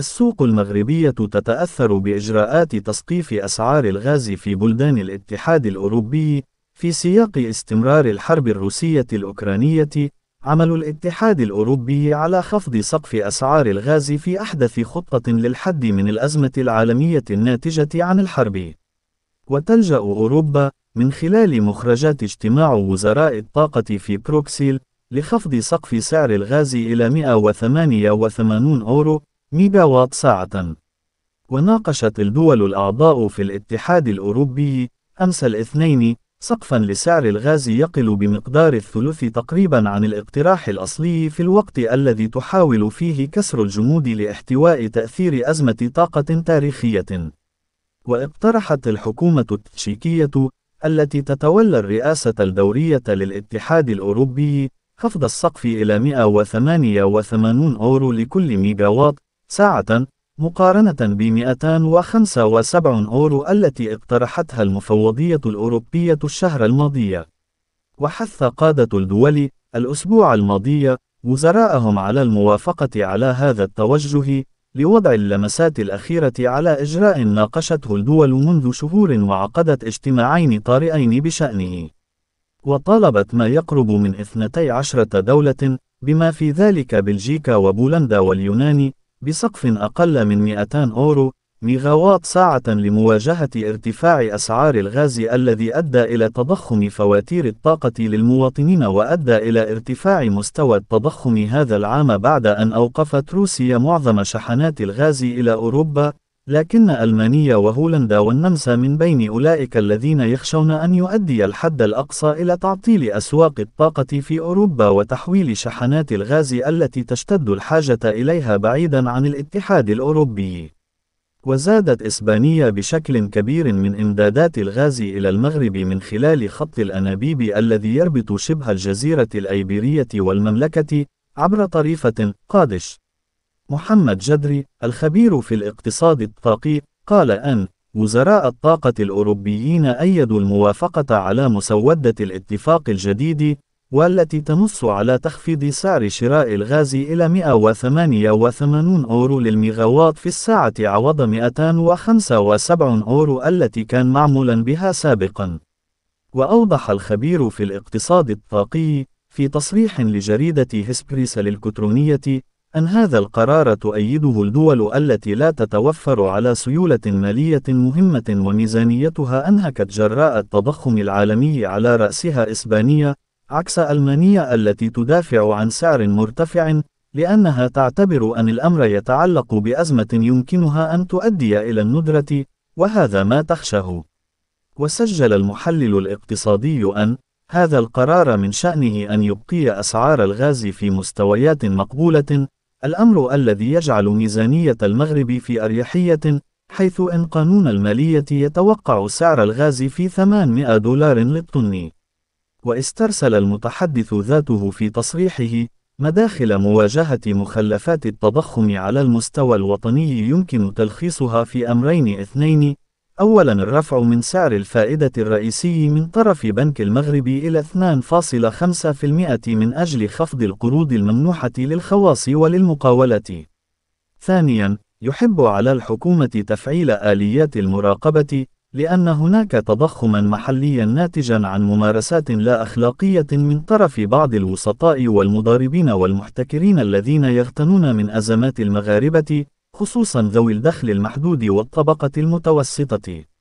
السوق المغربية تتأثر بإجراءات تسقيف أسعار الغاز في بلدان الاتحاد الأوروبي في سياق استمرار الحرب الروسية الأوكرانية عمل الاتحاد الأوروبي على خفض سقف أسعار الغاز في أحدث خطة للحد من الأزمة العالمية الناتجة عن الحرب وتلجأ أوروبا من خلال مخرجات اجتماع وزراء الطاقة في بروكسيل لخفض سقف سعر الغاز إلى 188 أورو ميجاوات ساعة. وناقشت الدول الأعضاء في الاتحاد الأوروبي أمس الاثنين سقفا لسعر الغاز يقل بمقدار الثلث تقريبا عن الاقتراح الأصلي في الوقت الذي تحاول فيه كسر الجمود لاحتواء تأثير أزمة طاقة تاريخية. واقترحت الحكومة التشيكية التي تتولى الرئاسة الدورية للاتحاد الأوروبي خفض السقف إلى 188 أورو لكل ميجاوات ساعة مقارنة ب 275 أورو التي اقترحتها المفوضية الأوروبية الشهر الماضي. وحث قادة الدول الأسبوع الماضي وزراءهم على الموافقة على هذا التوجه لوضع اللمسات الأخيرة على إجراء ناقشته الدول منذ شهور وعقدت اجتماعين طارئين بشأنه. وطالبت ما يقرب من 12 دولة بما في ذلك بلجيكا وبولندا واليونان بسقف أقل من 200 أورو ميغاوات ساعة لمواجهة ارتفاع أسعار الغاز الذي أدى إلى تضخم فواتير الطاقة للمواطنين وأدى إلى ارتفاع مستوى التضخم هذا العام بعد أن أوقفت روسيا معظم شحنات الغاز إلى أوروبا لكن ألمانيا وهولندا والنمسا من بين أولئك الذين يخشون أن يؤدي الحد الأقصى إلى تعطيل أسواق الطاقة في أوروبا وتحويل شحنات الغاز التي تشتد الحاجة إليها بعيدًا عن الاتحاد الأوروبي. وزادت إسبانيا بشكل كبير من إمدادات الغاز إلى المغرب من خلال خط الأنابيب الذي يربط شبه الجزيرة الأيبيرية والمملكة عبر طريفة قادش. محمد جدري الخبير في الاقتصاد الطاقي قال أن وزراء الطاقة الأوروبيين أيدوا الموافقة على مسودة الاتفاق الجديد والتي تنص على تخفيض سعر شراء الغاز إلى 188 أورو للميغاوات في الساعة عوض 275 أورو التي كان معمولا بها سابقا وأوضح الخبير في الاقتصاد الطاقي في تصريح لجريدة هسبريس الإلكترونية أن هذا القرار تؤيده الدول التي لا تتوفر على سيولة مالية مهمة وميزانيتها أنهكت جراء التضخم العالمي على رأسها إسبانيا، عكس ألمانيا التي تدافع عن سعر مرتفع، لأنها تعتبر أن الأمر يتعلق بأزمة يمكنها أن تؤدي إلى الندرة، وهذا ما تخشاه. وسجل المحلل الاقتصادي أن هذا القرار من شأنه أن يبقي أسعار الغاز في مستويات مقبولة الأمر الذي يجعل ميزانية المغرب في أريحية حيث إن قانون المالية يتوقع سعر الغاز في 800 دولار للطن واسترسل المتحدث ذاته في تصريحه مداخل مواجهة مخلفات التضخم على المستوى الوطني يمكن تلخيصها في أمرين اثنين أولا الرفع من سعر الفائدة الرئيسي من طرف بنك المغرب إلى 2.5% من أجل خفض القروض الممنوحة للخواص وللمقاولة. ثانيا، يحب على الحكومة تفعيل آليات المراقبة، لأن هناك تضخما محليا ناتجا عن ممارسات لا أخلاقية من طرف بعض الوسطاء والمضاربين والمحتكرين الذين يغتنون من أزمات المغاربة، خصوصا ذوي الدخل المحدود والطبقة المتوسطة